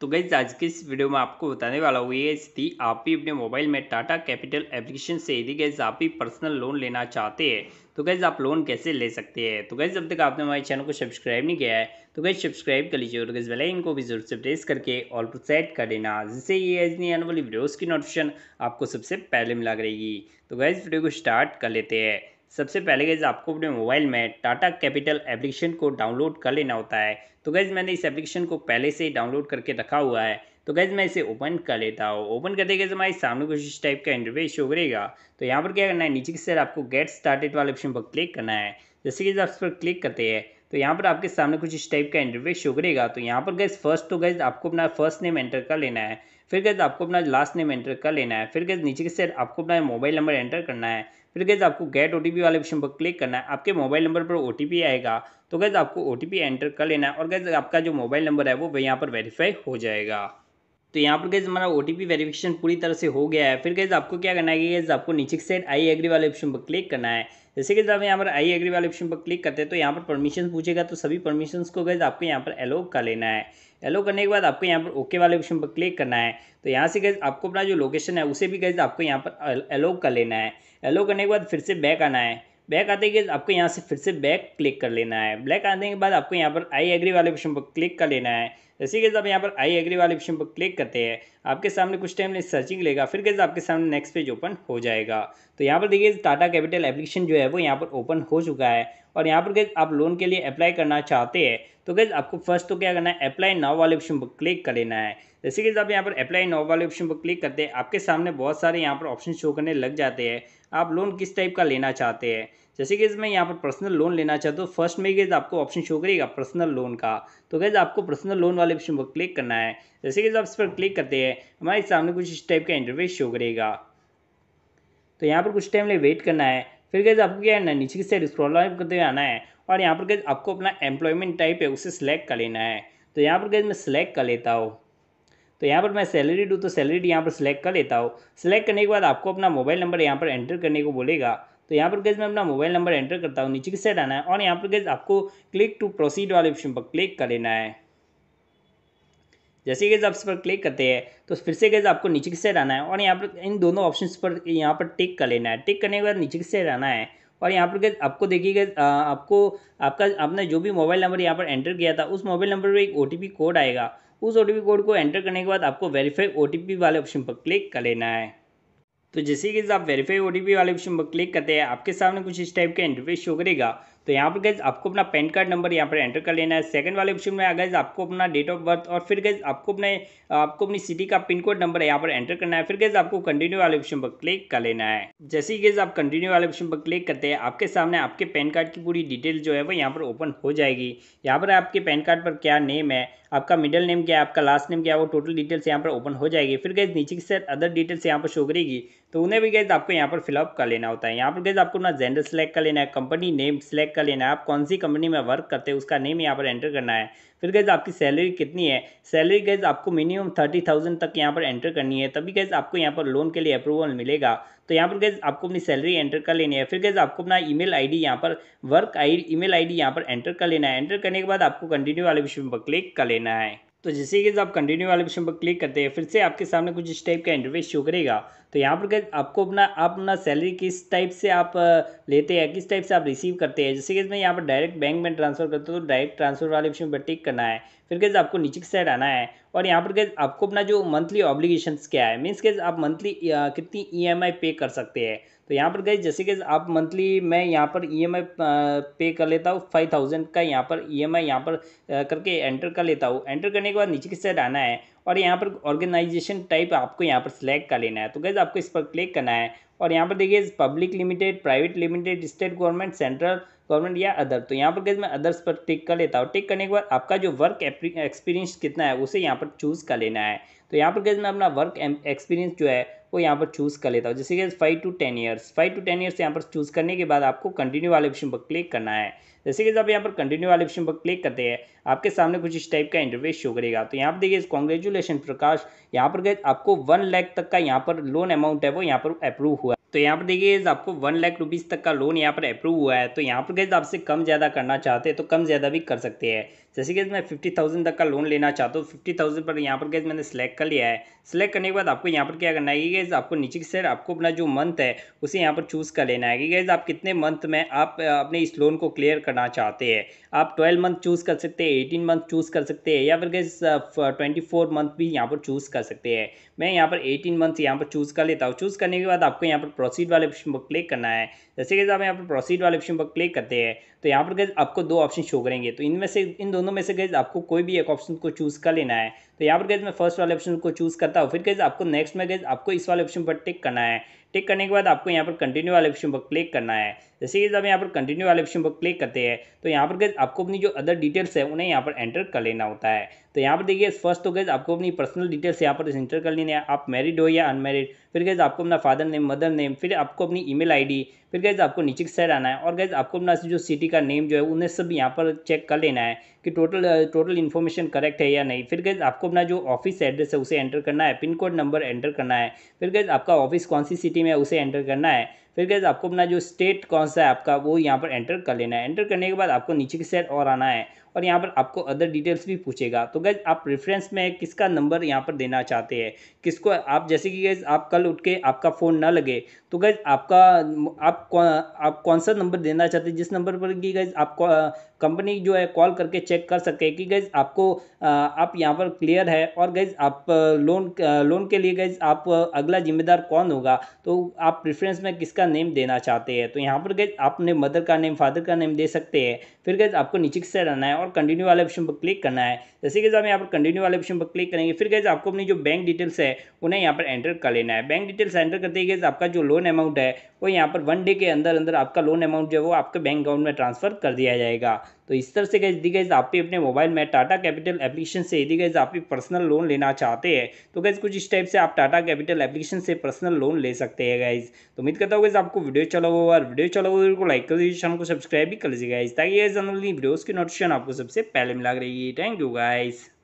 तो गई आज के इस वीडियो में आपको बताने वाला हूँ ये स्थिति आप भी अपने मोबाइल में टाटा कैपिटल एप्लीकेशन से यदि गैस आप भी पर्सनल लोन लेना चाहते हैं तो गैस आप लोन कैसे ले सकते हैं तो गैस जब तक आपने हमारे चैनल को सब्सक्राइब नहीं किया है तो गैस सब्सक्राइब कर लीजिए और गैस वाले को भी जरूर से प्रेस करके ऑल पर सेट कर देना जिससे ये आने वाली वीडियोज़ की नोटिफिकेशन आपको सबसे पहले मिला करेगी तो गैस वीडियो को स्टार्ट कर लेते हैं सबसे पहले गैज़ आपको अपने मोबाइल में टाटा कैपिटल एप्लीकेशन को डाउनलोड कर लेना होता है तो गैज़ मैंने इस एप्लीकेशन को पहले से ही डाउनलोड करके रखा हुआ है तो गैज़ मैं इसे ओपन कर लेता हूँ ओपन करते गए हमारे सामने कुछ इस टाइप का इंटरव्यू शो करेगा तो यहाँ पर क्या करना है नीचे की सर आपको गेट स्टार्टेड वाले ऑप्शन पर क्लिक करना है जैसे कि आप इस पर क्लिक करते हैं तो यहाँ पर आपके सामने कुछ इस टाइप का इंटरव्यू शो करेगा तो यहाँ पर गैस फर्स्ट तो गैस आपको अपना फर्स्ट नेम एंटर कर लेना है फिर गैस आपको अपना लास्ट नेम एंटर कर लेना है फिर गैस नीचे के सर आपको अपना मोबाइल नंबर एंटर करना है फिर गैज आपको गेट ओ वाले ऑप्शन पर क्लिक करना है आपके मोबाइल नंबर पर ओ आएगा तो गैज आपको ओ एंटर कर लेना है और गैज आपका जो मोबाइल नंबर है वो यहाँ पर वेरीफाई हो जाएगा तो यहाँ पर गैज़ हमारा ओ टी वेरीफिकेशन पूरी तरह से हो गया है फिर गैज़ आपको क्या करना है कि गैज़ आपको नीचे की साइड आई एग्री वाले ऑप्शन पर क्लिक करना है जैसे कि जब यहाँ पर आई एग्री वाले ऑप्शन पर क्लिक करते हैं तो यहाँ पर परमिशन पूछेगा तो सभी परमिशन को गैज़ आपको यहाँ पर एलो कर लेना है एलो करने के बाद आपको यहाँ पर ओके वाले ऑप्शन पर क्लिक करना है तो यहाँ से गैज़ आपको अपना जो लोकेशन है उसे भी गैज़ आपको यहाँ पर एलो कर लेना है एलो करने के बाद फिर से बैक आना है बैक आते के आपको यहाँ से फिर से बैक क्लिक कर लेना है ब्लैक आने के बाद आपको यहाँ पर आई एग्री वाले ऑप्शन पर क्लिक कर लेना है जैसे कि आप यहाँ पर आई एग्री वाले ऑप्शन पर क्लिक करते हैं आपके सामने कुछ टाइम सर्चिंग लेगा फिर कैसे आपके सामने नेक्स्ट पेज ओपन हो जाएगा तो यहाँ पर देखिए टाटा कैपिटल एप्लीकेशन जो है वो यहाँ पर ओपन हो चुका है और यहाँ पर गैस आप लोन के लिए अप्लाई करना चाहते हैं तो गैस आपको फर्स्ट तो क्या करना है अप्लाई नाव वाले ऑप्शन पर क्लिक कर लेना है जैसे कि आप यहाँ पर अप्लाई नाव वाले ऑप्शन पर क्लिक करते हैं आपके सामने बहुत सारे यहाँ पर ऑप्शन शो करने लग जाते हैं आप लोन किस टाइप का लेना चाहते हैं जैसे कि मैं यहाँ पर पर्सनल लोन लेना चाहता हूँ फर्स्ट में गैस आपको ऑप्शन शो करेगा पर्सनल लोन का तो गैस आपको पर्सनल लोन वाले ऑप्शन पर क्लिक करना है जैसे कि आप इस पर क्लिक करते हैं हमारे सामने कुछ इस टाइप का इंटरव्यू शो करेगा तो यहाँ पर कुछ टाइम लिए वेट करना है फिर कैसे आपको क्या करना है नीचे की साइड स्क्रॉल करते हुए आना है और यहाँ पर कैसे आपको अपना एम्प्लॉयमेंट टाइप है उसे सिलेक्ट कर लेना है तो यहाँ पर कैसे मैं सिलेक्ट कर लेता हूँ तो यहाँ पर मैं सैलरी डू तो सैलरी यहाँ पर सिलेक्ट कर लेता हूँ सिलेक्ट करने के बाद आपको अपना मोबाइल नंबर यहाँ पर एंटर करने को बोलेगा तो यहाँ पर कैसे मैं अपना मोबाइल नंबर एंटर करता हूँ नीचे की साइड आना है और यहाँ पर कैसे आपको क्लिक टू प्रोसीड वाले ऑप्शन पर क्लिक कर लेना है जैसे कि आप इस पर क्लिक करते हैं तो फिर से गैस आपको नीचे की साइड आना है और यहाँ पर इन दोनों ऑप्शन पर यहाँ पर टिक कर लेना है टिक करने के बाद नीचे की साइड आना है और यहाँ पर गैस आपको देखिए आपको आपका आपने जो भी मोबाइल नंबर यहाँ पर एंटर किया था उस मोबाइल नंबर पर एक ओ कोड आएगा उस ओ कोड को एंटर करने के बाद आपको वेरीफाई ओ वाले ऑप्शन पर क्लिक कर लेना है तो जैसे कि आप वेरीफाई ओ वाले ऑप्शन पर क्लिक करते हैं आपके सामने कुछ इस टाइप का इंटरफेस शो करेगा तो यहाँ पर गैस आपको अपना पैन कार्ड नंबर यहाँ पर एंटर कर लेना है सेकंड वाले ऑप्शन में आ गए आपको अपना डेट ऑफ बर्थ और फिर गैस आपको अपने आपको अपनी सिटी का पिन कोड नंबर यहाँ पर एंटर करना है फिर गैस आपको कंटिन्यू वाले ऑप्शन पर क्लिक कर लेना है जैसे ही गैस आप कंटिन्यू वाले ऑप्शन पर क्लिक करते हैं आपके सामने आपके पैन कार्ड की पूरी डिटेल जो है वो यहाँ पर ओपन हो जाएगी यहाँ पर आपके पैन कार्ड पर क्या नेम है आपका मिडिल नेम क्या है आपका लास्ट नेम क्या है वो टोटल डिटेल्स यहाँ पर ओपन हो जाएगी फिर गैस नीचे की सर अदर डिटेल्स यहाँ पर शो करेगी तो उन्हें भी गैस आपको यहाँ पर फिलअप कर लेना होता है यहाँ पर गैस आपको ना जेंडर सेलेक्ट कर लेना है कंपनी नेम सेलेक्ट कर लेना है आप कौन सी कंपनी में वर्क करते हैं उसका नेम यहाँ पर एंटर करना है फिर गैज आपकी सैलरी कितनी है सैलरी गैज आपको मिनिमम थर्टी थाउजेंड तक यहाँ पर एंटर करनी है तभी गैस आपको यहाँ पर लोन के लिए अप्रूवल मिलेगा तो यहाँ पर गैज आपको अपनी सैलरी एंटर कर लेनी है फिर गैज आपको अपना ईमेल आईडी यहाँ पर वर्क आई आई डी यहाँ पर एंटर कर लेना है एंटर करने के बाद आपको कंटिन्यू वाले विषय पर क्लिक कर लेना है तो जैसे कि आप कंटिन्यू वाले विषय पर क्लिक करते हैं फिर से आपके सामने कुछ इस टाइप का इंटरव्यू शो करेगा तो यहाँ पर गैस आपको अपना आप अपना सैलरी किस टाइप से आप लेते हैं किस टाइप से आप रिसीव करते हैं जैसे कि मैं यहाँ पर डायरेक्ट बैंक में ट्रांसफ़र करता हूँ तो डायरेक्ट ट्रांसफ़र वाले ऑप्शन पर टिक करना है फिर कैसे आपको नीचे की साइड आना है और यहाँ पर कैसे आपको अपना जो मंथली ऑब्लिगेशन क्या है मीन्स कैसे आप मंथली कितनी ई e पे कर सकते हैं तो यहाँ पर गए जैसे कि आप मंथली मैं यहाँ पर ईएमआई e पे कर लेता हूँ फाइव थाउजेंड का यहाँ पर ईएमआई e यहाँ पर करके एंटर कर लेता हूँ एंटर करने के बाद नीचे की साइड आना है और यहाँ पर ऑर्गेनाइजेशन टाइप आपको यहाँ पर सिलेक्ट कर लेना है तो गैज़ आपको इस पर क्लिक करना है और यहाँ पर देखिए public limited private limited state government central government या अदर तो यहाँ पर गैस मैं अदर्स पर टिक कर लेता हूँ टिक करने के बाद आपका जो वर्क एक्सपीरियंस कितना है उसे यहाँ पर चूज़ कर लेना है तो यहाँ पर गैस मैं अपना वर्क एक्सपीरियंस जो है वो यहाँ पर चूज़ कर लेता हूँ जैसे कि five to ten years five to ten years यहाँ पर चूज़ करने के बाद आपको कंटिन्यू वाले ऑप्शन पर क्लिक करना है जैसे कि जब यहाँ पर कंटिन्यू वाले ऑप्शन पर क्लिक करते हैं आपके सामने कुछ इस टाइप का इंटरव्यू शो करेगा तो यहाँ पर देखिए कॉन्ग्रेचुलेसन प्रकाश यहाँ पर गए आपको वन लाख तक का यहाँ पर लोन अमाउंट है वो यहाँ पर अप्रूव हुआ तो यहाँ पर देखिए आपको वन लाख रुपीज़ तक का लोन यहाँ पर अप्रूव हुआ है तो यहाँ पर गए आपसे कम ज़्यादा करना चाहते हैं तो कम ज़्यादा भी कर सकते हैं जैसे कि मैं फिफ्टी थाउजेंड तक का लोन लेना चाहता हूँ फिफ्टी थाउजेंड पर यहाँ पर गैस मैंने सेलेक्ट कर लिया है सेलेक्ट करने के बाद आपको यहाँ पर क्या करना है कि गैस आपको नीचे की साइड आपको अपना जो मंथ है उसे यहाँ पर चूज़ कर लेना है कि गैस आप कितने मंथ में आप अपने इस लोन को क्लियर करना चाहते हैं आप ट्वेल्व मंथ चूज़ कर सकते हैं एटीन मंथ चूज़ कर सकते हैं या फिर गैस ट्वेंटी फोर मंथ भी यहाँ पर चूज़ कर सकते हैं मैं यहाँ पर एटीन मंथ यहाँ पर चूज़ कर लेता हूँ चूज़ करने के बाद आपको यहाँ पर प्रोसीड वाले ऑप्शन पर क्लिक करना है जैसे कि आप यहाँ पर प्रोसीड वाले ऑप्शन पर क्लिक करते हैं तो यहाँ पर गैज आपको दो ऑप्शन शो करेंगे तो इनमें से इन दोनों में से गैज आपको कोई भी एक ऑप्शन को चूज़ कर लेना है तो यहाँ पर गैज मैं फर्स्ट वाले ऑप्शन को चूज़ करता हूँ फिर गैज आपको नेक्स्ट में गैज आपको इस वाले ऑप्शन पर टिक करना है टिक करने के बाद आपको यहाँ पर कंटिन्यू वाले ऑप्शन पर क्लिक करना है जैसे कि जब यहाँ पर कंटिन्यू वाले ऑप्शन पर क्लिक करते हैं तो यहाँ पर गैस आपको अपनी जो अदर डिटेल्स है उन्हें यहाँ पर एंटर कर लेना होता है तो यहाँ पर देखिए फर्स्ट तो गैस आपको अपनी पर्सनल डिटेल्स यहाँ पर एंटर कर लेनी है आप मैरिड हो या अनमेरिड फिर गैस आपको अपना फादर नेम मदर नेम फिर आपको अपनी ई मेल फिर गैस आपको नीचे की साइड आना है और गैस आपको अपना जो सिटी का नेम जो है उन्हें सब यहाँ पर चेक कर लेना है कि टोटल टोटल इन्फॉर्मेशन करेक्ट है या नहीं फिर गैस आपको अपना जो ऑफिस एड्रेस है उसे एंटर करना है पिन कोड नंबर एंटर करना है फिर गैस आपका ऑफिस कौन सी सिटी में उसे एंटर करना है फिर कैसे आपको अपना जो स्टेट कौन सा है आपका वो यहाँ पर एंटर कर लेना है एंटर करने के बाद आपको नीचे की साइड और आना है और यहाँ पर आपको अदर डिटेल्स भी पूछेगा तो गैज आप रेफरेंस में किसका नंबर यहाँ पर देना चाहते हैं किसको आप जैसे कि गैज आप कल उठ के आपका फ़ोन ना लगे तो गैज आपका आप कौन आप कौन सा नंबर देना चाहते हैं जिस नंबर पर कि गैज आप कंपनी जो है कॉल करके चेक कर सके कि गैज़ आपको आप यहाँ पर क्लियर है और गैज़ आप लोन लोन के लिए गैज़ आप अगला जिम्मेदार कौन होगा तो आप प्रिफ्रेंस में किसका नेम देना चाहते हैं तो यहाँ पर गैज़ आपने मदर का नेम फादर का नेम दे सकते हैं फिर गैज़ आपको नीचे की साइड आना है और कंटिन्यू वाले ऑप्शन पर क्लिक करना है जैसे कि हम यहाँ पर कंटिन्यू वाले ऑप्शन पर क्लिक करेंगे फिर गैज़ आपको अपनी जो बैंक डिटेल्स है उन्हें यहाँ पर एंटर कर लेना है बैंक डिटेल्स एंटर करते ही गैज़ आपका जो लोन अमाउंट है वो यहाँ पर वन डे के अंदर अंदर आपका लोन अमाउंट जो है वो आपके बैंक अकाउंट में ट्रांसफ़र कर दिया जाएगा तो इस तरह से गए यदि गैस आप भी अपने मोबाइल में टाटा कैपिटल एप्लीकेशन से यदि गैस आप भी पर्सनल लोन लेना चाहते हैं तो गैस कुछ इस टाइप से आप टाटा कैपिटल एप्लीकेशन से पर्सनल लोन ले सकते हैं गाइज तो उम्मीद करता हूँ गैस आपको वीडियो चला हो और वीडियो चला हो तो लाइक कर दीजिए चैनल को सब्सक्राइब भी कर लीजिए गाइज ताकि ये वीडियोज़ की नोटिफिकेशन आपको सबसे पहले मिला रही है थैंक यू गाइज़